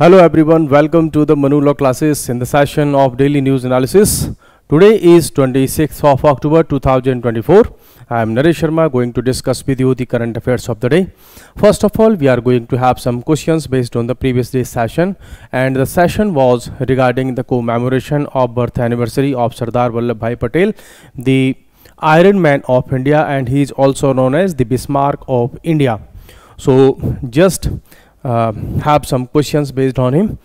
Hello everyone, welcome to the Manula classes in the session of daily news analysis. Today is 26th of October 2024. I am Naresh Sharma going to discuss with you the current affairs of the day. First of all, we are going to have some questions based on the previous day's session and the session was regarding the commemoration of birth anniversary of Sardar Vallabhai Patel, the Iron Man of India and he is also known as the Bismarck of India. So just Uh, have some questions based on him.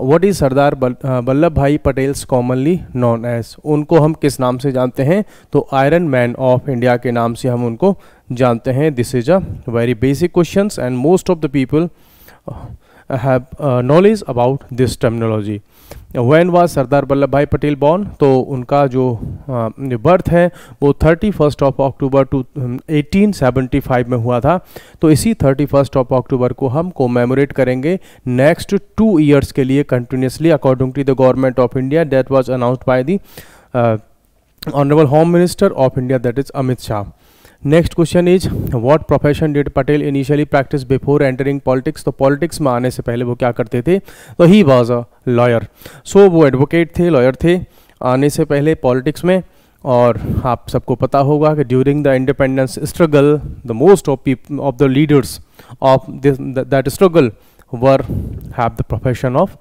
What is Sardar Vallabh Bhai Patel's commonly known as उनको हम किस नाम से जानते हैं तो iron man of India के नाम से हम उनको जानते हैं this is a very basic question and most of the people Uh, have uh, knowledge about this terminology. When was Sardar Vallabh Bhai Patel born तो उनका जो बर्थ uh, है वो thirty first of October to eighteen seventy five में हुआ था तो इसी थर्टी फर्स्ट ऑफ अक्टूबर को हम कोमेमोरेट करेंगे नेक्स्ट टू ईयर्स के लिए continuously according to the government of India date was announced by the honourable home minister of India that is Amit Shah next question is what profession did Patel initially practice before entering politics तो politics में आने से पहले वो क्या करते थे तो ही वॉज अ लॉयर सो वो एडवोकेट थे लॉयर थे आने से पहले पॉलिटिक्स में और आप सबको पता होगा कि during the independence struggle the most of of the leaders of that struggle were have the profession of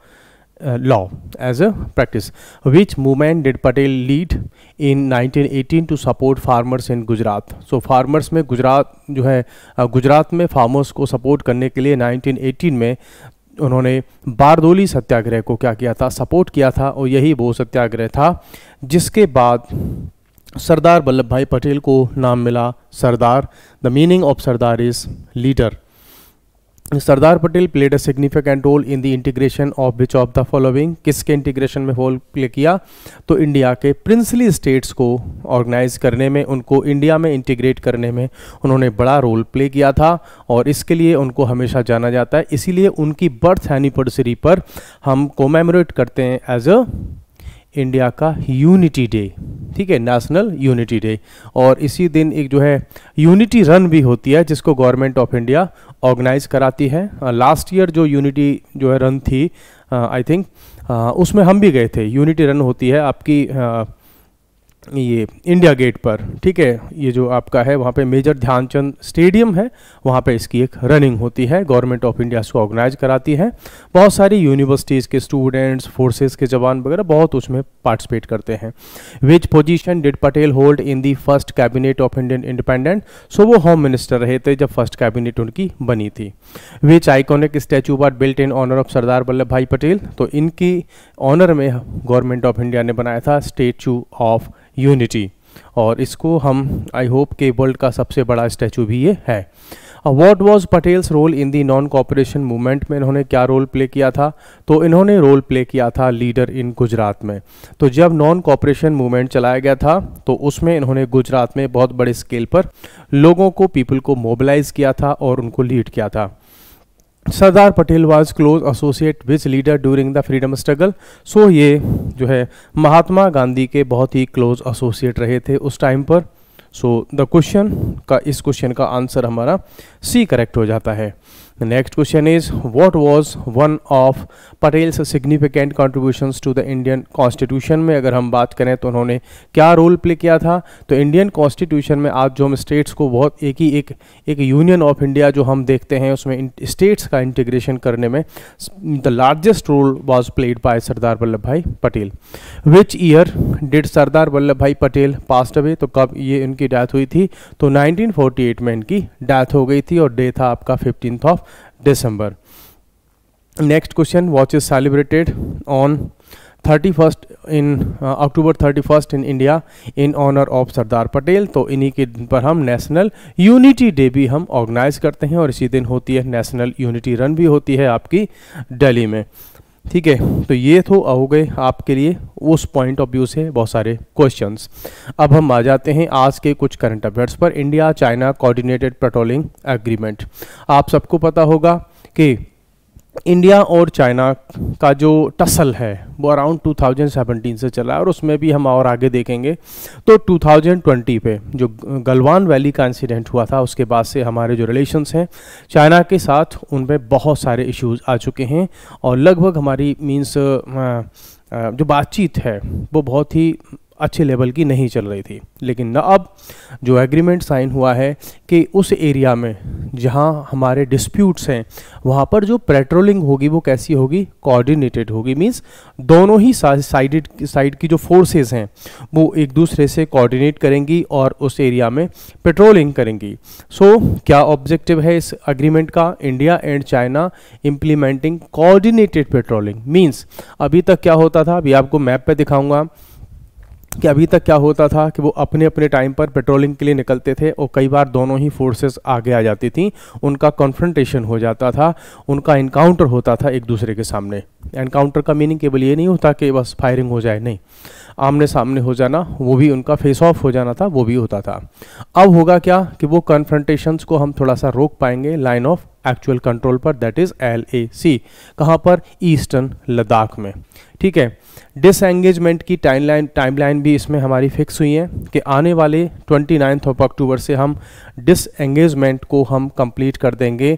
Uh, law as a practice. Which movement did Patel lead in 1918 to support farmers in Gujarat? So farmers में गुजरात जो है Gujarat uh, में farmers को support करने के लिए 1918 में उन्होंने बारदोली सत्याग्रह को क्या किया था सपोर्ट किया था और यही वो सत्याग्रह था जिसके बाद सरदार वल्लभ भाई पटेल को नाम मिला Sardar the meaning of Sardar is leader Sardar Patel played a significant role in the integration of which of the following किसके इंटीग्रेशन में रोल प्ले किया तो इंडिया के प्रिंसली स्टेट्स को ऑर्गेनाइज करने में उनको इंडिया में इंटीग्रेट करने में उन्होंने बड़ा रोल प्ले किया था और इसके लिए उनको हमेशा जाना जाता है इसीलिए उनकी बर्थ एनिवर्सरी पर हम कोमेमोरेट करते हैं एज अ इंडिया का यूनिटी डे ठीक है नेशनल यूनिटी डे और इसी दिन एक जो है यूनिटी रन भी होती है जिसको गवर्नमेंट ऑफ इंडिया ऑर्गेनाइज कराती है लास्ट ईयर जो यूनिटी जो है रन थी आई थिंक उसमें हम भी गए थे यूनिटी रन होती है आपकी आ, ये इंडिया गेट पर ठीक है ये जो आपका है वहाँ पे मेजर ध्यानचंद स्टेडियम है वहाँ पे इसकी एक रनिंग होती है गवर्नमेंट ऑफ इंडिया इसको ऑर्गेनाइज कराती है बहुत सारी यूनिवर्सिटीज़ के स्टूडेंट्स फोर्सेस के जवान वगैरह बहुत उसमें पार्टिसिपेट करते हैं which position did Patel hold in the first cabinet of Indian independent so वो होम मिनिस्टर रहे थे जब फर्स्ट कैबिनेट उनकी बनी थी विच आइकॉनिक स्टैचू बार built in honour of Sardar Vallabh Bhai Patel तो इनकी ऑनर में गवर्नमेंट ऑफ इंडिया ने बनाया था स्टैचू ऑफ यूनिटी और इसको हम आई होप के वर्ल्ड का सबसे बड़ा स्टैचू भी ये है what was Patel's role in the non cooperation movement में इन्होंने क्या रोल प्ले किया था तो इन्होंने रोल प्ले किया था लीडर इन गुजरात में तो जब नॉन कॉपरेशन मूवमेंट चलाया गया था तो उसमें इन्होंने गुजरात में बहुत बड़े स्केल पर लोगों को पीपल को मोबिलाइज किया था और उनको लीड किया था Sardar Patel was close associate which leader during the freedom struggle so ये जो है महात्मा गांधी के बहुत ही क्लोज एसोसिएट रहे थे उस टाइम पर सो द क्वेश्चन का इस क्वेश्चन का आंसर हमारा सी करेक्ट हो जाता है The next question is what was one of Patel's significant contributions to the Indian Constitution में अगर हम बात करें तो उन्होंने क्या role play किया था तो Indian Constitution में आज जो हम states को बहुत एक ही एक एक Union of India जो हम देखते हैं उसमें states का integration करने में the largest role was played by Sardar Vallabh Bhai Patel Which year did Sardar Vallabh Bhai Patel passed away? तो कब ये इनकी डेथ हुई थी तो 1948 में इनकी डेथ हो गई थी और डे था आपका 15th ऑफ December. Next question, watch is celebrated on 31st in uh, October 31st in India in honor of Sardar Patel तो इन्हीं के दिन पर हम नेशनल यूनिटी डे भी हम ऑर्गेनाइज करते हैं और इसी दिन होती है नेशनल यूनिटी रन भी होती है आपकी दिल्ली में ठीक है तो ये तो हो गए आपके लिए उस पॉइंट ऑफ व्यू से बहुत सारे क्वेश्चंस अब हम आ जाते हैं आज के कुछ करंट अफेयर्स पर India China coordinated patrolling agreement आप सबको पता होगा कि इंडिया और चाइना का जो टसल है वो अराउंड 2017 से चला है और उसमें भी हम और आगे देखेंगे तो 2020 पे जो गलवान वैली का इंसिडेंट हुआ था उसके बाद से हमारे जो रिलेशंस हैं चाइना के साथ उन पर बहुत सारे इश्यूज आ चुके हैं और लगभग हमारी मीन्स जो बातचीत है वो बहुत ही अच्छे लेवल की नहीं चल रही थी लेकिन न अब जो एग्रीमेंट साइन हुआ है कि उस एरिया में जहाँ हमारे डिस्प्यूट्स हैं वहाँ पर जो पेट्रोलिंग होगी वो कैसी होगी कोऑर्डिनेटेड होगी मीन्स दोनों ही साइड साइड की जो फोर्सेस हैं वो एक दूसरे से कोऑर्डिनेट करेंगी और उस एरिया में पेट्रोलिंग करेंगी सो so, क्या ऑब्जेक्टिव है इस अग्रीमेंट का India and China implementing coordinated patrolling means अभी तक क्या होता था अभी आपको मैप पर दिखाऊंगा कि अभी तक क्या होता था कि वो अपने अपने टाइम पर पेट्रोलिंग के लिए निकलते थे और कई बार दोनों ही फोर्सेस आगे आ जाती थी उनका कॉन्फ्रेंटेशन हो जाता था उनका इनकाउंटर होता था एक दूसरे के सामने एनकाउंटर का मीनिंग केवल ये नहीं होता कि बस फायरिंग हो जाए नहीं आमने सामने हो जाना वो भी उनका फेस ऑफ हो जाना था वो भी होता था अब होगा क्या कि वो कन्फ्रंटेशंस को हम थोड़ा सा रोक पाएंगे लाइन ऑफ एक्चुअल कंट्रोल पर that is L A C कहाँ पर ईस्टर्न लद्दाख में ठीक है डिसंगेजमेंट की टाइमलाइन टाइमलाइन भी इसमें हमारी फिक्स हुई है कि आने वाले ट्वेंटी नाइन्थ ऑफ अक्टूबर से हम डिसंगेजमेंट को हम कंप्लीट कर देंगे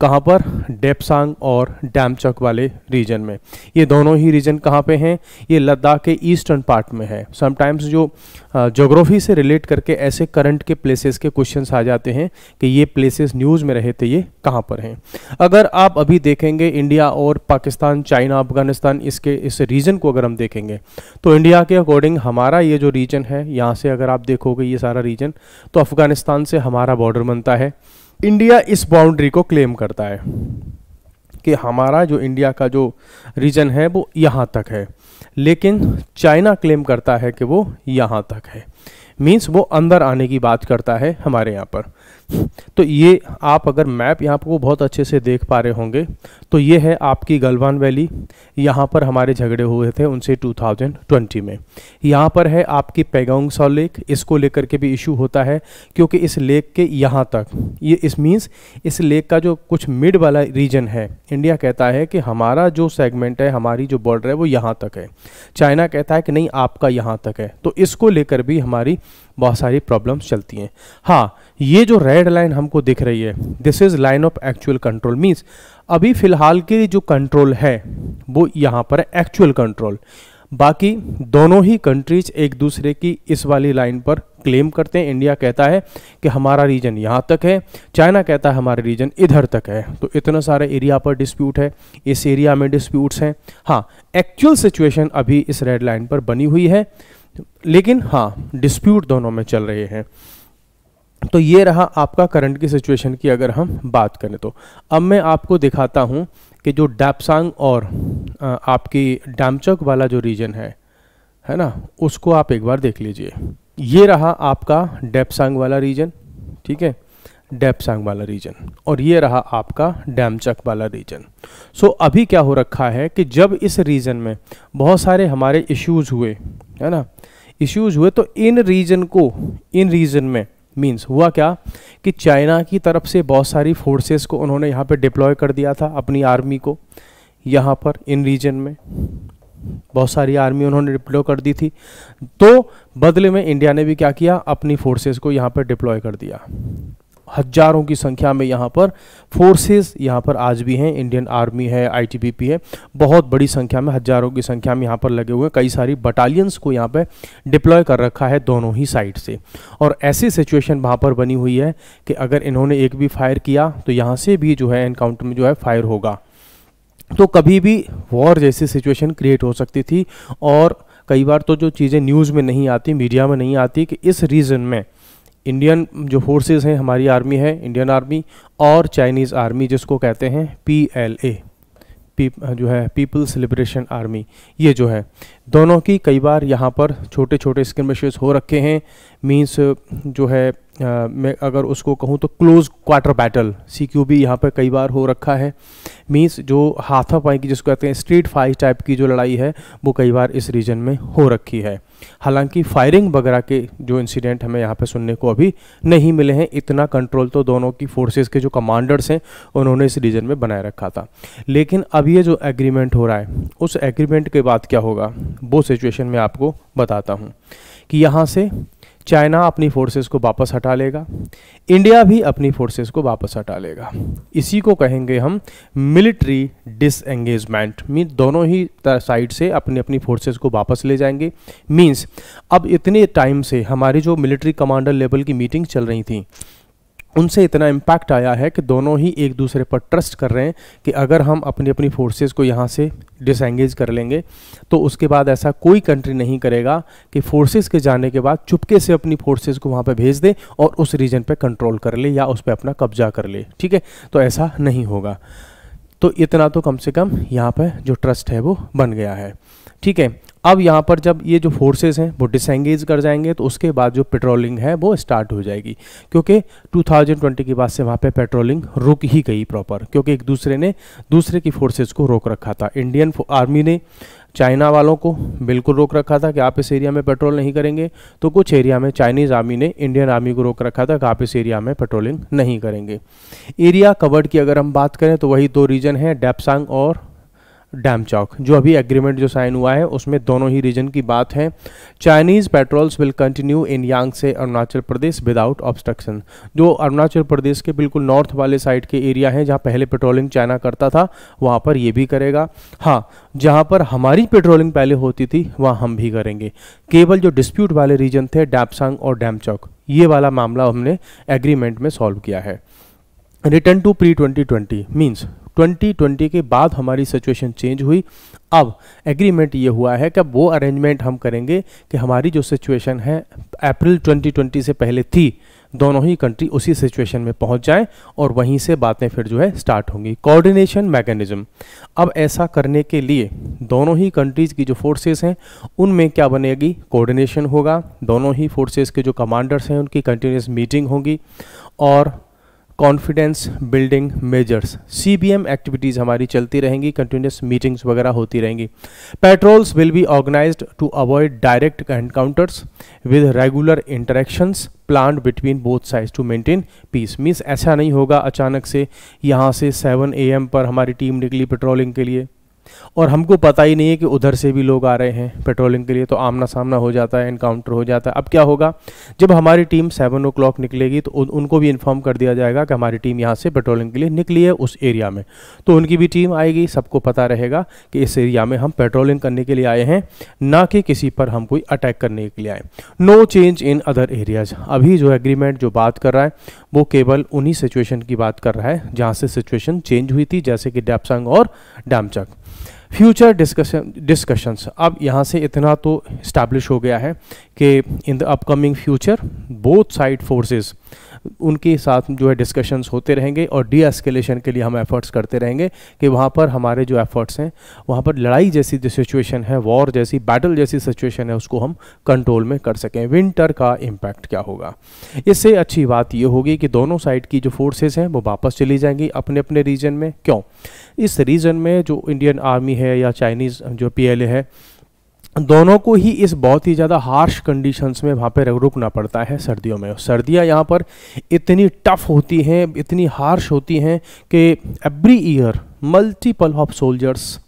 कहाँ पर डेपसांग और डैमचक वाले रीजन में ये दोनों ही रीजन कहाँ पे हैं ये लद्दाख के ईस्टर्न पार्ट में है समटाइम्स जो जोग्राफी से रिलेट करके ऐसे करंट के प्लेसेस के क्वेश्चंस आ जाते हैं कि ये प्लेसेस न्यूज़ में रहे थे ये कहाँ पर हैं अगर आप अभी देखेंगे इंडिया और पाकिस्तान चाइना अफगानिस्तान इसके इस रीजन को अगर हम देखेंगे तो इंडिया के अकॉर्डिंग हमारा ये जो रीजन है यहाँ से अगर आप देखोगे ये सारा रीजन तो अफगानिस्तान से हमारा बॉर्डर बनता है इंडिया इस बाउंड्री को क्लेम करता है कि हमारा जो इंडिया का जो रीजन है वो यहाँ तक है लेकिन चाइना क्लेम करता है कि वो यहाँ तक है मीन्स वो अंदर आने की बात करता है हमारे यहाँ पर तो ये आप अगर मैप यहाँ को बहुत अच्छे से देख पा रहे होंगे तो ये है आपकी गलवान वैली यहाँ पर हमारे झगड़े हुए थे उनसे 2020 में यहाँ पर है आपकी पैगोंगसा लेक इसको लेकर के भी इशू होता है क्योंकि इस लेक के यहाँ तक ये इस मीन्स इस लेक का जो कुछ मिड वाला रीजन है इंडिया कहता है कि हमारा जो सेगमेंट है हमारी जो बॉर्डर है वो यहाँ तक है चाइना कहता है कि नहीं आपका यहाँ तक है तो इसको लेकर भी हमारी बहुत सारी प्रॉब्लम्स चलती हैं हाँ ये जो रेड लाइन हमको दिख रही है this is line of actual control means अभी फिलहाल के जो कंट्रोल है वो यहाँ पर है एक्चुअल कंट्रोल बाकी दोनों ही कंट्रीज एक दूसरे की इस वाली लाइन पर क्लेम करते हैं इंडिया कहता है कि हमारा रीजन यहाँ तक है चाइना कहता है हमारा रीजन इधर तक है तो इतना सारे एरिया पर डिस्प्यूट है इस एरिया में डिस्प्यूट्स हैं हाँ एक्चुअल सिचुएशन अभी इस रेड लाइन पर बनी हुई है लेकिन हाँ डिस्प्यूट दोनों में चल रहे हैं तो ये रहा आपका करंट की सिचुएशन की अगर हम बात करें तो अब मैं आपको दिखाता हूँ कि जो डैपसांग और आपकी डैमचक वाला जो रीजन है है ना उसको आप एक बार देख लीजिए ये रहा आपका डैपसांग वाला रीजन ठीक है डैपसांग वाला रीजन और ये रहा आपका डैमचक वाला रीजन सो अभी क्या हो रखा है कि जब इस रीजन में बहुत सारे हमारे इश्यूज हुए है ना इश्यूज हुए तो इन रीजन को इन रीजन में मीन्स हुआ क्या कि चाइना की तरफ से बहुत सारी फोर्सेस को उन्होंने यहाँ पे डिप्लॉय कर दिया था अपनी आर्मी को यहाँ पर इन रीजन में बहुत सारी आर्मी उन्होंने डिप्लॉय कर दी थी तो बदले में इंडिया ने भी क्या किया अपनी फोर्सेस को यहाँ पर डिप्लॉय कर दिया हजारों की संख्या में यहाँ पर फोर्सेस यहाँ पर आज भी हैं इंडियन आर्मी है आईटीबीपी है बहुत बड़ी संख्या में हजारों की संख्या में यहाँ पर लगे हुए कई सारी बटालियंस को यहाँ पर डिप्लॉय कर रखा है दोनों ही साइड से और ऐसी सिचुएशन वहाँ पर बनी हुई है कि अगर इन्होंने एक भी फायर किया तो यहाँ से भी जो है एनकाउंटर में जो है फायर होगा तो कभी भी वॉर जैसी सिचुएशन क्रिएट हो सकती थी और कई बार तो जो चीज़ें न्यूज़ में नहीं आती मीडिया में नहीं आती कि इस रीज़न में इंडियन जो फोर्सेस हैं हमारी आर्मी है इंडियन आर्मी और चाइनीज़ आर्मी जिसको कहते हैं पी एल ए पी जो है पीपल्स लिबरेशन आर्मी ये जो है दोनों की कई बार यहाँ पर छोटे छोटे स्क्रमिशेस हो रखे हैं मींस जो है मैं अगर उसको कहूँ तो close quarter battle C Q भी यहाँ पर कई बार हो रखा है मीन्स जो पाई की जिसको कहते हैं स्ट्रीट फाइट टाइप की जो लड़ाई है वो कई बार इस रीजन में हो रखी है हालांकि फायरिंग वगैरह के जो इंसिडेंट हमें यहाँ पे सुनने को अभी नहीं मिले हैं इतना कंट्रोल तो दोनों की फोर्सेस के जो कमांडर्स हैं उन्होंने इस रीजन में बनाए रखा था लेकिन अब ये जो एग्रीमेंट हो रहा है उस एग्रीमेंट के बाद क्या होगा वो सिचुएशन में आपको बताता हूँ कि यहाँ से चाइना अपनी फोर्सेस को वापस हटा लेगा इंडिया भी अपनी फोर्सेस को वापस हटा लेगा इसी को कहेंगे हम मिलिट्री डिसएंगेजमेंट मीन दोनों ही साइड से अपनी अपनी फोर्सेस को वापस ले जाएंगे मींस अब इतने टाइम से हमारी जो मिलिट्री कमांडर लेवल की मीटिंग चल रही थी उनसे इतना इम्पैक्ट आया है कि दोनों ही एक दूसरे पर ट्रस्ट कर रहे हैं कि अगर हम अपनी अपनी फोर्सेस को यहाँ से डिसंगेज कर लेंगे तो उसके बाद ऐसा कोई कंट्री नहीं करेगा कि फोर्सेस के जाने के बाद चुपके से अपनी फोर्सेस को वहाँ पे भेज दे और उस रीजन पे कंट्रोल कर ले या उस पर अपना कब्जा कर ले ठीक है तो ऐसा नहीं होगा तो इतना तो कम से कम यहाँ पर जो ट्रस्ट है वो बन गया है ठीक है अब यहाँ पर जब ये जो फोर्सेस हैं वो डिसंगेज कर जाएंगे तो उसके बाद जो पेट्रोलिंग है वो स्टार्ट हो जाएगी क्योंकि 2020 के बाद से वहाँ पे पेट्रोलिंग रुक ही गई प्रॉपर क्योंकि एक दूसरे ने दूसरे की फोर्सेस को रोक रखा था इंडियन आर्मी ने चाइना वालों को बिल्कुल रोक रखा था कि आप इस एरिया में पेट्रोल नहीं करेंगे तो कुछ एरिया में चाइनीज़ आर्मी ने इंडियन आर्मी को रोक रखा था कि आप इस एरिया में पेट्रोलिंग नहीं करेंगे एरिया कवर्ड की अगर हम बात करें तो वही दो रीजन है डेपसांग और डैम चौक जो अभी एग्रीमेंट जो साइन हुआ है उसमें दोनों ही रीजन की बात है Chinese patrols will continue in Yangtse Arunachal Pradesh without obstruction जो अरुणाचल प्रदेश के बिल्कुल नॉर्थ वाले साइड के एरिया हैं जहाँ पहले पेट्रोलिंग चाइना करता था वहाँ पर ये भी करेगा हाँ जहाँ पर हमारी पेट्रोलिंग पहले होती थी वहाँ हम भी करेंगे केवल जो डिस्प्यूट वाले रीजन थे डैपसांग और डैम चौक ये वाला मामला हमने एग्रीमेंट में सॉल्व किया है रिटर्न टू प्री 2020 मींस 2020 के बाद हमारी सिचुएशन चेंज हुई अब एग्रीमेंट ये हुआ है कि वो अरेंजमेंट हम करेंगे कि हमारी जो सिचुएशन है अप्रैल 2020 से पहले थी दोनों ही कंट्री उसी सिचुएशन में पहुंच जाए और वहीं से बातें फिर जो है स्टार्ट होंगी कोऑर्डिनेशन मैकेनिज्म अब ऐसा करने के लिए दोनों ही कंट्रीज़ की जो फोर्सेस हैं उनमें क्या बनेगी कोऑर्डिनेशन होगा दोनों ही फोर्सेस के जो कमांडर्स हैं उनकी कंटिन्यूस मीटिंग होगी और confidence building measures CBM activities हमारी चलती रहेंगी कंटिन्यूस मीटिंग्स वगैरह होती रहेंगी patrols will be organised to avoid direct encounters with regular interactions plan between both sides to maintain peace means ऐसा नहीं होगा अचानक से यहाँ से ए एम पर हमारी टीम निकली पेट्रोलिंग के लिए और हमको पता ही नहीं है कि उधर से भी लोग आ रहे हैं पेट्रोलिंग के लिए तो आमना सामना हो जाता है इनकाउंटर हो जाता है अब क्या होगा जब हमारी टीम सेवन ओ निकलेगी तो उन, उनको भी इन्फॉर्म कर दिया जाएगा कि हमारी टीम यहाँ से पेट्रोलिंग के लिए निकली है उस एरिया में तो उनकी भी टीम आएगी सबको पता रहेगा कि इस एरिया में हम पेट्रोलिंग करने के लिए आए हैं ना कि किसी पर हम कोई अटैक करने के लिए आए no change in other areas अभी जो एग्रीमेंट जो बात कर रहा है वो केवल उन्हीं सिचुएशन की बात कर रहा है जहाँ से सिचुएशन चेंज हुई थी जैसे कि डैपसंग और डैमचक फ्यूचर डिस्कशन डिस्कशंस अब यहाँ से इतना तो इस्टेब्लिश हो गया है कि in the upcoming future both side forces उनके साथ जो है डिस्कशंस होते रहेंगे और डी एस्केलेशन के लिए हम एफर्ट्स करते रहेंगे कि वहाँ पर हमारे जो एफर्ट्स हैं वहाँ पर लड़ाई जैसी जो सिचुएशन है वॉर जैसी बैटल जैसी सिचुएशन है उसको हम कंट्रोल में कर सकें विंटर का इम्पैक्ट क्या होगा इससे अच्छी बात ये होगी कि दोनों साइड की जो फोर्सेज हैं वो वापस चली जाएंगी अपने अपने रीजन में क्यों इस रीजन में जो इंडियन आर्मी है या चाइनीज़ जो पी है दोनों को ही इस बहुत ही ज़्यादा हार्श कंडीशंस में वहाँ पर रुकना पड़ता है सर्दियों में सर्दियाँ यहाँ पर इतनी टफ होती हैं इतनी हार्श होती हैं कि every year multiple of soldiers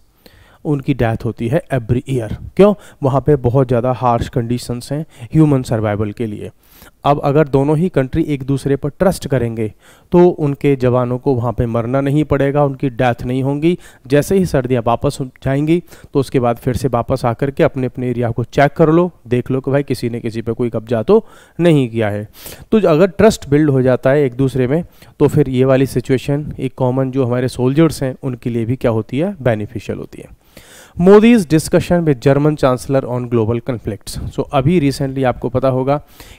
उनकी डेथ होती है एवरी ईयर क्यों वहाँ पे बहुत ज़्यादा हार्श कंडीशंस हैं ह्यूमन सर्वाइवल के लिए अब अगर दोनों ही कंट्री एक दूसरे पर ट्रस्ट करेंगे तो उनके जवानों को वहाँ पे मरना नहीं पड़ेगा उनकी डेथ नहीं होंगी जैसे ही सर्दियाँ वापस जाएंगी तो उसके बाद फिर से वापस आकर के अपने अपने एरिया को चेक कर लो देख लो कि भाई किसी ने किसी पे कोई कब्जा तो नहीं किया है तो अगर ट्रस्ट बिल्ड हो जाता है एक दूसरे में तो फिर ये वाली सिचुएशन एक कॉमन जो हमारे सोल्जर्स हैं उनके लिए भी क्या होती है बेनिफिशियल होती है Modi's discussion with German chancellor on global conflict so अभी रिसेंटली आपको पता होगा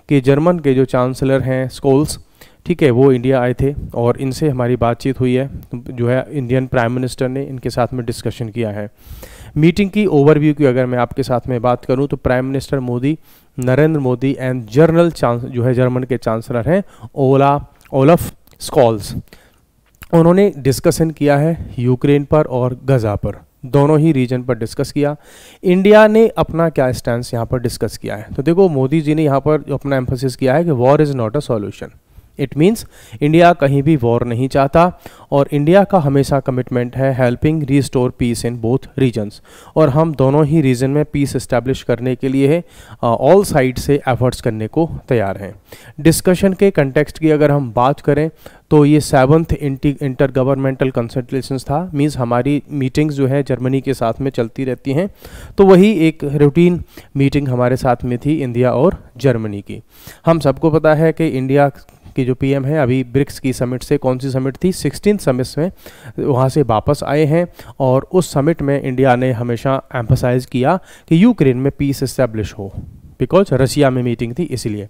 कि जर्मन के जो चांसलर हैं स्कोल्स ठीक है वो इंडिया आए थे और इनसे हमारी बातचीत हुई है जो है इंडियन प्राइम मिनिस्टर ने इनके साथ में डिस्कशन किया है मीटिंग की ओवरव्यू की अगर मैं आपके साथ में बात करूं तो prime minister Modi Narendra Modi and German chancellor है जर्मन के चांसलर हैं ओला ओलफ स्कॉल्स उन्होंने डिस्कशन किया है यूक्रेन पर और गज़ा पर दोनों ही रीजन पर डिस्कस किया इंडिया ने अपना क्या स्टैंड यहां पर डिस्कस किया है तो देखो मोदी जी ने यहां पर अपना एम्फोसिस किया है कि war is not a solution it means India कहीं भी वॉर नहीं चाहता और इंडिया का हमेशा कमिटमेंट है helping restore peace in both regions और हम दोनों ही रीजन में पीस इस्टेब्लिश करने के लिए ऑल uh, साइड से एफर्ट्स करने को तैयार हैं डिस्कशन के कंटेक्सट की अगर हम बात करें तो ये सेवन्थ इंटर गवर्नमेंटल कंसल्टेशन था मीन्स हमारी मीटिंग्स जो है जर्मनी के साथ में चलती रहती हैं तो वही एक रूटीन मीटिंग हमारे साथ में थी इंडिया और जर्मनी की हम सबको पता है कि इंडिया कि जो पीएम है अभी ब्रिक्स की समिट से कौन सी समिट थी सिक्सटीन समिट में वहाँ से वापस आए हैं और उस समिट में इंडिया ने हमेशा एम्फोसाइज किया कि यूक्रेन में पीस इस्टेब्लिश हो बिकॉज रशिया में मीटिंग थी इसीलिए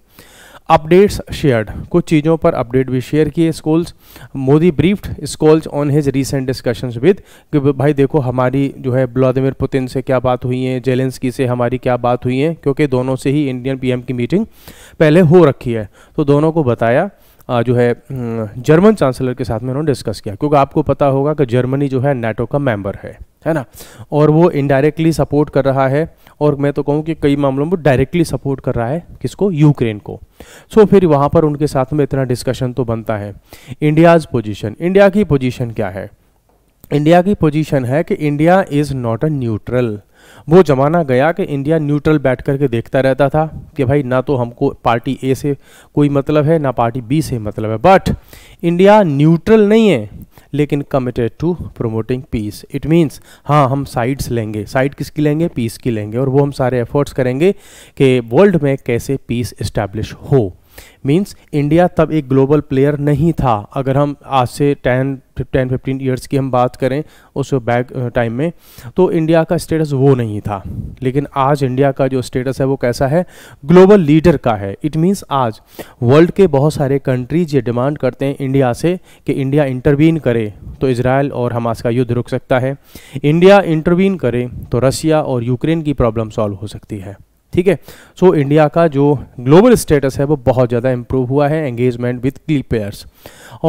अपडेट्स शेयर्ड कुछ चीज़ों पर अपडेट भी शेयर किए Scholz Modi briefed Scholz on his recent discussions with कि भाई देखो हमारी जो है व्लादिमिर पुतिन से क्या बात हुई है जेलेंसकी से हमारी क्या बात हुई है क्योंकि दोनों से ही इंडियन पीएम की मीटिंग पहले हो रखी है तो दोनों को बताया जो है जर्मन चांसलर के साथ में उन्होंने डिस्कस किया क्योंकि आपको पता होगा कि जर्मनी जो है नेटो का मेम्बर है है ना और वो इनडायरेक्टली सपोर्ट कर रहा है और मैं तो कहूँ कि कई मामलों में डायरेक्टली सपोर्ट कर रहा है किसको यूक्रेन को सो so, फिर वहाँ पर उनके साथ में इतना डिस्कशन तो बनता है इंडियाज़ पोजीशन इंडिया की पोजीशन क्या है इंडिया की पोजीशन है कि India is not a neutral वो जमाना गया कि इंडिया न्यूट्रल बैठ करके देखता रहता था कि भाई ना तो हमको पार्टी ए से कोई मतलब है ना पार्टी बी से मतलब है बट इंडिया न्यूट्रल नहीं है लेकिन committed to promoting peace it means हाँ हम साइड्स लेंगे साइड किसकी लेंगे पीस की लेंगे और वो हम सारे एफर्ट्स करेंगे कि वर्ल्ड में कैसे पीस इस्टेब्लिश हो मीन्स इंडिया तब एक ग्लोबल प्लेयर नहीं था अगर हम आज से टेन टेन फिफ्टीन ईयर्स की हम बात करें उस बैक टाइम में तो इंडिया का स्टेटस वो नहीं था लेकिन आज इंडिया का जो स्टेटस है वो कैसा है ग्लोबल लीडर का है इट मीन्स आज वर्ल्ड के बहुत सारे कंट्रीज ये डिमांड करते हैं इंडिया से कि इंडिया इंटरवीन करे तो इसराइल और हमास का युद्ध रुक सकता है इंडिया इंटरवीन करे तो रसिया और यूक्रेन की प्रॉब्लम सॉल्व हो सकती है ठीक है सो इंडिया का जो ग्लोबल स्टेटस है वो बहुत ज़्यादा इंप्रूव हुआ है एंगेजमेंट विथ क्ली प्लेयर्स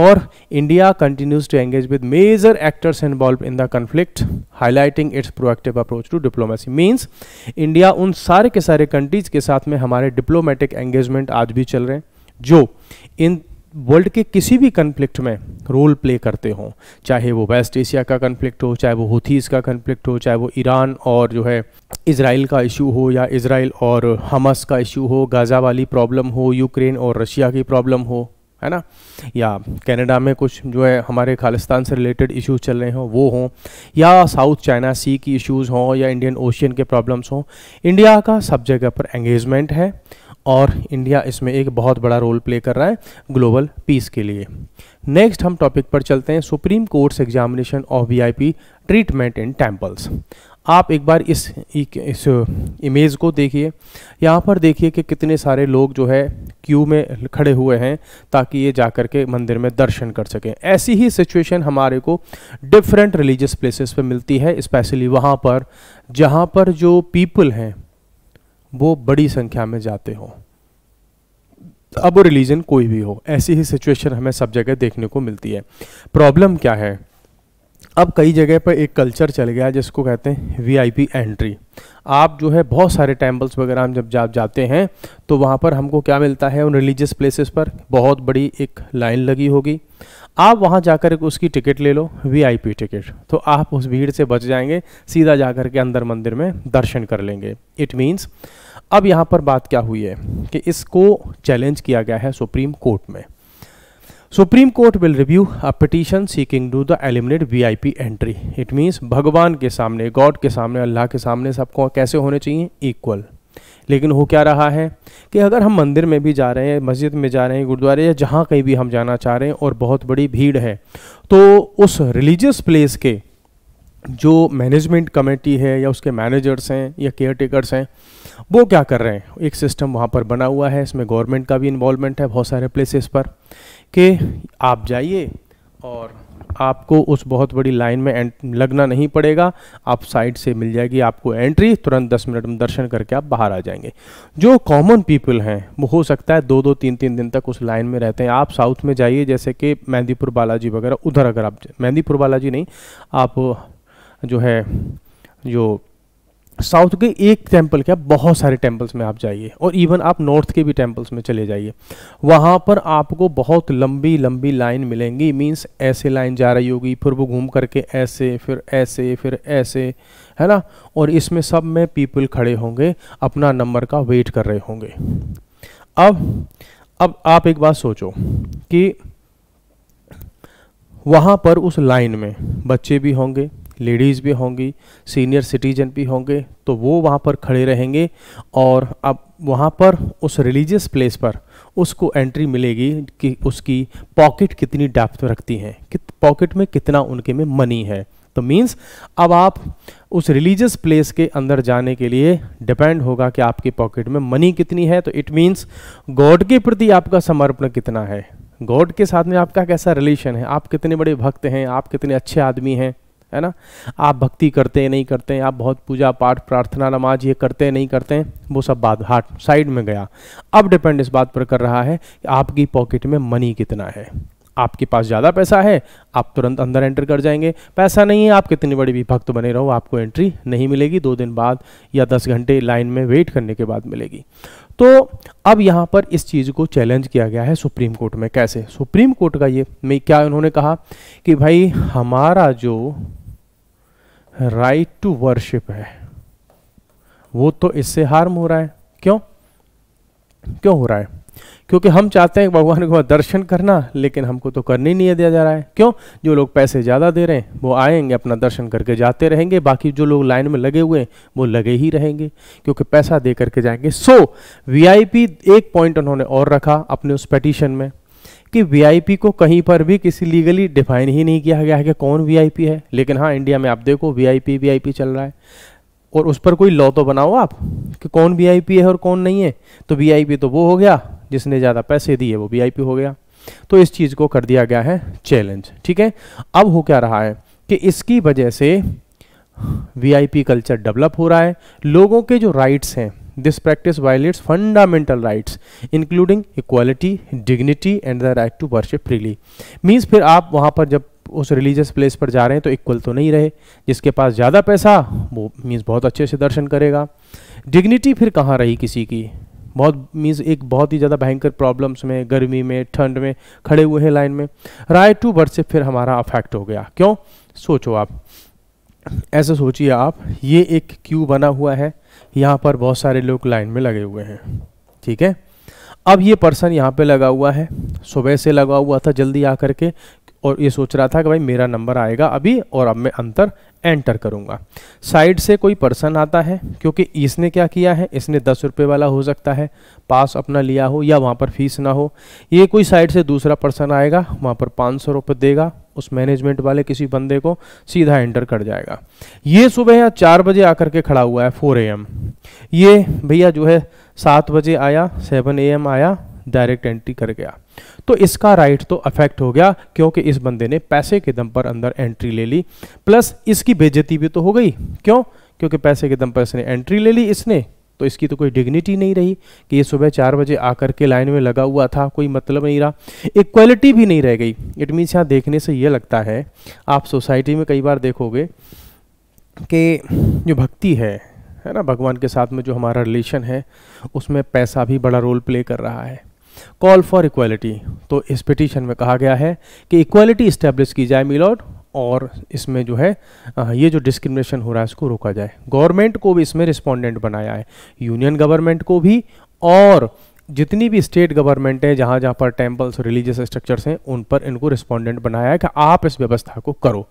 और India continues to engage with major actors involve in the conflict highlighting its proactive approach to diplomacy means India उन सारे के सारे कंट्रीज के साथ में हमारे डिप्लोमेटिक एंगेजमेंट आज भी चल रहे हैं जो इन वर्ल्ड के किसी भी कन्फ्लिक्ट में रोल प्ले करते हों चाहे वो वेस्ट एशिया का कन्फ्लिक्ट हो चाहे वो होथीज़ का कन्फ्लिक्ट हो चाहे वो ईरान और जो है इसराइल का इशू हो या इसराइल और हमस का इशू हो गाज़ा वाली प्रॉब्लम हो यूक्रेन और रशिया की प्रॉब्लम हो है ना या कनाडा में कुछ जो है हमारे खालिस्तान से रिलेटेड इश्यूज चल रहे हों वो हों या साउथ चाइना सी की इश्यूज़ हों या इंडियन ओशियन के प्रॉब्लम्स हों इंडिया का सब जगह पर एंगेजमेंट है और इंडिया इसमें एक बहुत बड़ा रोल प्ले कर रहा है ग्लोबल पीस के लिए नेक्स्ट हम टॉपिक पर चलते हैं supreme court's examination of VIP treatment in temples आप एक बार इस इस इमेज को देखिए यहाँ पर देखिए कि कितने सारे लोग जो है क्यू में खड़े हुए हैं ताकि ये जा कर के मंदिर में दर्शन कर सकें ऐसी ही सिचुएशन हमारे को डिफरेंट रिलीजियस प्लेसेस पे मिलती है स्पेशली वहाँ पर जहाँ पर जो पीपल हैं वो बड़ी संख्या में जाते हो अब वो रिलीजन कोई भी हो ऐसी ही सिचुएशन हमें सब जगह देखने को मिलती है प्रॉब्लम क्या है अब कई जगह पर एक कल्चर चल गया जिसको कहते हैं वीआईपी एंट्री आप जो है बहुत सारे टेम्पल्स वगैरह हम जब जा जाते हैं तो वहाँ पर हमको क्या मिलता है उन रिलीजियस प्लेसेस पर बहुत बड़ी एक लाइन लगी होगी आप वहाँ जाकर उसकी टिकट ले लो वीआईपी टिकट तो आप उस भीड़ से बच जाएंगे सीधा जाकर के अंदर मंदिर में दर्शन कर लेंगे इट मीन्स अब यहाँ पर बात क्या हुई है कि इसको चैलेंज किया गया है सुप्रीम कोर्ट में supreme court will review a petition seeking to the eliminate VIP entry it means भगवान के सामने गॉड के सामने अल्लाह के सामने सबको कैसे होने चाहिए इक्वल लेकिन हो क्या रहा है कि अगर हम मंदिर में भी जा रहे हैं मस्जिद में जा रहे हैं गुरुद्वारे या जहाँ कहीं भी हम जाना चाह रहे हैं और बहुत बड़ी भीड़ है तो उस रिलीजियस प्लेस के जो मैनेजमेंट कमेटी है या उसके मैनेजर्स हैं या केयर टेकर्स हैं वो क्या कर रहे हैं एक सिस्टम वहाँ पर बना हुआ है इसमें गवर्नमेंट का भी इन्वॉल्वमेंट है बहुत सारे प्लेसेस पर कि आप जाइए और आपको उस बहुत बड़ी लाइन में लगना नहीं पड़ेगा आप साइड से मिल जाएगी आपको एंट्री तुरंत 10 मिनट में दर्शन करके आप बाहर आ जाएंगे जो कॉमन पीपल हैं वो हो सकता है दो दो तीन तीन दिन तक उस लाइन में रहते हैं आप साउथ में जाइए जैसे कि मेहंदीपुर बालाजी वगैरह उधर अगर आप मेहंदीपुर बालाजी नहीं आप जो है जो साउथ के एक टेम्पल क्या बहुत सारे टेंपल्स में आप जाइए और इवन आप नॉर्थ के भी टेंपल्स में चले जाइए वहाँ पर आपको बहुत लंबी लंबी लाइन मिलेंगी मींस ऐसे लाइन जा रही होगी फिर वो घूम करके ऐसे फिर ऐसे फिर ऐसे है ना और इसमें सब में पीपल खड़े होंगे अपना नंबर का वेट कर रहे होंगे अब अब आप एक बात सोचो कि वहाँ पर उस लाइन में बच्चे भी होंगे लेडीज़ भी होंगी सीनियर सिटीजन भी होंगे तो वो वहाँ पर खड़े रहेंगे और अब वहाँ पर उस रिलीजियस प्लेस पर उसको एंट्री मिलेगी कि उसकी पॉकेट कितनी डेप्थ रखती है कि पॉकेट में कितना उनके में मनी है तो मीन्स अब आप उस रिलीजियस प्लेस के अंदर जाने के लिए डिपेंड होगा कि आपके पॉकेट में मनी कितनी है तो इट मीन्स गॉड के प्रति आपका समर्पण कितना है गॉड के साथ में आपका कैसा रिलेशन है आप कितने बड़े भक्त हैं आप कितने अच्छे आदमी हैं है ना आप भक्ति करते हैं नहीं करते हैं आप बहुत पूजा पाठ प्रार्थना नमाज ये करते हैं नहीं करते हैं वो सब बात हार्ट साइड में गया अब डिपेंड इस बात पर कर रहा है कि आपकी पॉकेट में मनी कितना है आपके पास ज़्यादा पैसा है आप तुरंत अंदर एंटर कर जाएंगे पैसा नहीं है आप कितनी बड़ी भी भक्त बने रहो आपको एंट्री नहीं मिलेगी दो दिन बाद या दस घंटे लाइन में वेट करने के बाद मिलेगी तो अब यहाँ पर इस चीज़ को चैलेंज किया गया है सुप्रीम कोर्ट में कैसे सुप्रीम कोर्ट का ये मैं क्या उन्होंने कहा कि भाई हमारा जो राइट टू वर्शिप है वो तो इससे हार्म हो रहा है क्यों क्यों हो रहा है क्योंकि हम चाहते हैं भगवान को दर्शन करना लेकिन हमको तो करने ही नहीं दिया जा रहा है क्यों जो लोग पैसे ज़्यादा दे रहे हैं वो आएंगे अपना दर्शन करके जाते रहेंगे बाकी जो लोग लाइन में लगे हुए हैं वो लगे ही रहेंगे क्योंकि पैसा दे करके जाएंगे सो वीआईपी एक पॉइंट उन्होंने और रखा अपने उस पटिशन में कि वीआईपी को कहीं पर भी किसी लीगली डिफाइन ही नहीं किया गया है कि कौन वीआईपी है लेकिन हाँ इंडिया में आप देखो वीआईपी वीआईपी चल रहा है और उस पर कोई लॉ तो बनाओ आप कि कौन वीआईपी है और कौन नहीं है तो वीआईपी तो वो हो गया जिसने ज़्यादा पैसे दिए वो वीआईपी हो गया तो इस चीज़ को कर दिया गया है चैलेंज ठीक है अब हो क्या रहा है कि इसकी वजह से वीआईपी कल्चर डेवलप हो रहा है लोगों के जो राइट्स हैं This practice violates fundamental rights, including equality, dignity and the right to worship freely. Means फिर आप वहाँ पर जब उस रिलीजियस प्लेस पर जा रहे हैं तो इक्वल तो नहीं रहे जिसके पास ज़्यादा पैसा वो मीन्स बहुत अच्छे से दर्शन करेगा डिग्निटी फिर कहाँ रही किसी की बहुत मीन्स एक बहुत ही ज़्यादा भयंकर प्रॉब्लम्स में गर्मी में ठंड में खड़े हुए हैं लाइन में राइट टू से फिर हमारा अफेक्ट हो गया क्यों सोचो आप ऐसा सोचिए आप ये एक क्यू बना हुआ है यहाँ पर बहुत सारे लोग लाइन में लगे हुए हैं ठीक है अब ये पर्सन यहाँ पे लगा हुआ है सुबह से लगा हुआ था जल्दी आकर के और ये सोच रहा था कि भाई मेरा नंबर आएगा अभी और अब मैं अंतर एंटर करूँगा साइड से कोई पर्सन आता है क्योंकि इसने क्या किया है इसने दस रुपये वाला हो सकता है पास अपना लिया हो या वहाँ पर फीस ना हो ये कोई साइड से दूसरा पर्सन आएगा वहाँ पर पाँच सौ रुपये देगा उस मैनेजमेंट वाले किसी बंदे को सीधा एंटर कर जाएगा ये सुबह यहाँ चार बजे आकर के खड़ा हुआ है फोर ए ये भैया जो है सात बजे आया सेवन ए आया डायरेक्ट एंट्री कर गया तो इसका राइट तो अफेक्ट हो गया क्योंकि इस बंदे ने पैसे के दम पर अंदर एंट्री ले ली प्लस इसकी बेजती भी तो हो गई क्यों क्योंकि पैसे के दम पर इसने एंट्री ले ली इसने तो इसकी तो कोई डिग्निटी नहीं रही कि ये सुबह चार बजे आकर के लाइन में लगा हुआ था कोई मतलब नहीं रहा इक्वलिटी भी नहीं रह गई इट मीन्स यहाँ देखने से ये लगता है आप सोसाइटी में कई बार देखोगे कि जो भक्ति है है ना भगवान के साथ में जो हमारा रिलेशन है उसमें पैसा भी बड़ा रोल प्ले कर रहा है कॉल फॉर इक्वालिटी तो इस पिटिशन में कहा गया है कि इक्वालिटी इस्टेब्लिश की जाए मिलॉट और इसमें जो है ये जो डिस्क्रिमिनेशन हो रहा है इसको रोका जाए गवर्नमेंट को भी इसमें रिस्पोंडेंट बनाया है यूनियन गवर्नमेंट को भी और जितनी भी स्टेट गवर्नमेंट है जहाँ जहाँ पर टेम्पल्स और रिलीजियस स्ट्रक्चर्स हैं उन पर इनको रिस्पॉन्डेंट बनाया है कि आप इस व्यवस्था को करो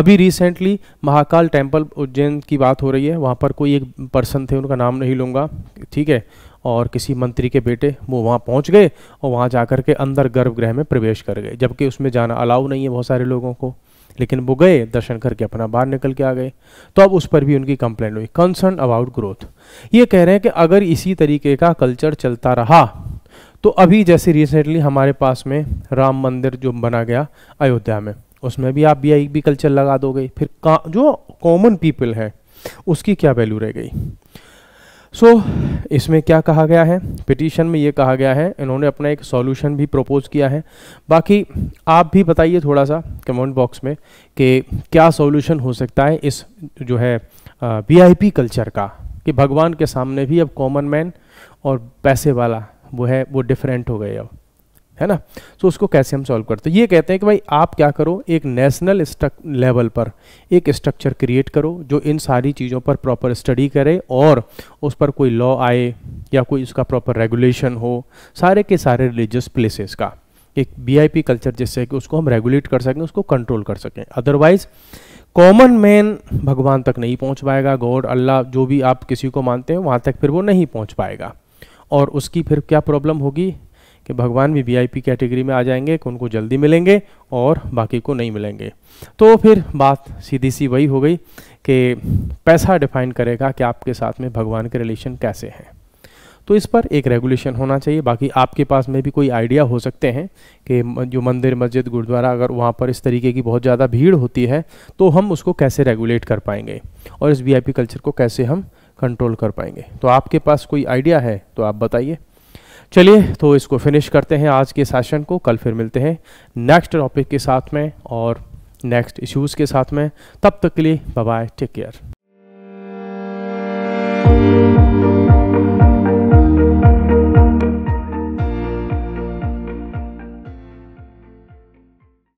अभी रिसेंटली महाकाल टेम्पल उज्जैन की बात हो रही है वहाँ पर कोई एक पर्सन थे उनका नाम नहीं लूँगा ठीक है और किसी मंत्री के बेटे वो वहाँ पहुँच गए और वहाँ जा के अंदर गर्भगृह में प्रवेश कर गए जबकि उसमें जाना अलाउ नहीं है बहुत सारे लोगों को लेकिन वो गए दर्शन करके अपना बाहर निकल के आ गए तो अब उस पर भी उनकी कंप्लेंट हुई कंसर्न अबाउट ग्रोथ ये कह रहे हैं कि अगर इसी तरीके का कल्चर चलता रहा तो अभी जैसे रिसेंटली हमारे पास में राम मंदिर जो बना गया अयोध्या में उसमें भी आप बी आई भी कल्चर लगा दोगे फिर जो कॉमन पीपल हैं उसकी क्या वैल्यू रह गई सो so, इसमें क्या कहा गया है पिटीशन में ये कहा गया है इन्होंने अपना एक सॉल्यूशन भी प्रपोज किया है बाकी आप भी बताइए थोड़ा सा कमेंट बॉक्स में कि क्या सॉल्यूशन हो सकता है इस जो है वीआईपी कल्चर का कि भगवान के सामने भी अब कॉमन मैन और पैसे वाला वो है वो डिफरेंट हो गए अब है ना तो उसको कैसे हम सॉल्व करते हैं ये कहते हैं कि भाई आप क्या करो एक नेशनल लेवल पर एक स्ट्रक्चर क्रिएट करो जो इन सारी चीज़ों पर प्रॉपर स्टडी करे और उस पर कोई लॉ आए या कोई उसका प्रॉपर रेगुलेशन हो सारे के सारे रिलीजियस प्लेसेस का एक वीआईपी कल्चर जिससे कि उसको हम रेगुलेट कर सकें उसको कंट्रोल कर सकें अदरवाइज कॉमन मैन भगवान तक नहीं पहुँच पाएगा गॉड अल्लाह जो भी आप किसी को मानते हैं वहाँ तक फिर वो नहीं पहुँच पाएगा और उसकी फिर क्या प्रॉब्लम होगी कि भगवान भी वीआईपी कैटेगरी में आ जाएंगे कि उनको जल्दी मिलेंगे और बाकी को नहीं मिलेंगे तो फिर बात सीधी सी वही हो गई कि पैसा डिफाइन करेगा कि आपके साथ में भगवान के रिलेशन कैसे हैं तो इस पर एक रेगुलेशन होना चाहिए बाकी आपके पास में भी कोई आइडिया हो सकते हैं कि जो मंदिर मस्जिद गुरुद्वारा अगर वहाँ पर इस तरीके की बहुत ज़्यादा भीड़ होती है तो हम उसको कैसे रेगुलेट कर पाएंगे और इस वीआईपी कल्चर को कैसे हम कंट्रोल कर पाएंगे तो आपके पास कोई आइडिया है तो आप बताइए चलिए तो इसको फिनिश करते हैं आज के सेशन को कल फिर मिलते हैं नेक्स्ट टॉपिक के साथ में और नेक्स्ट इश्यूज़ के साथ में तब तक के लिए बाय टेक केयर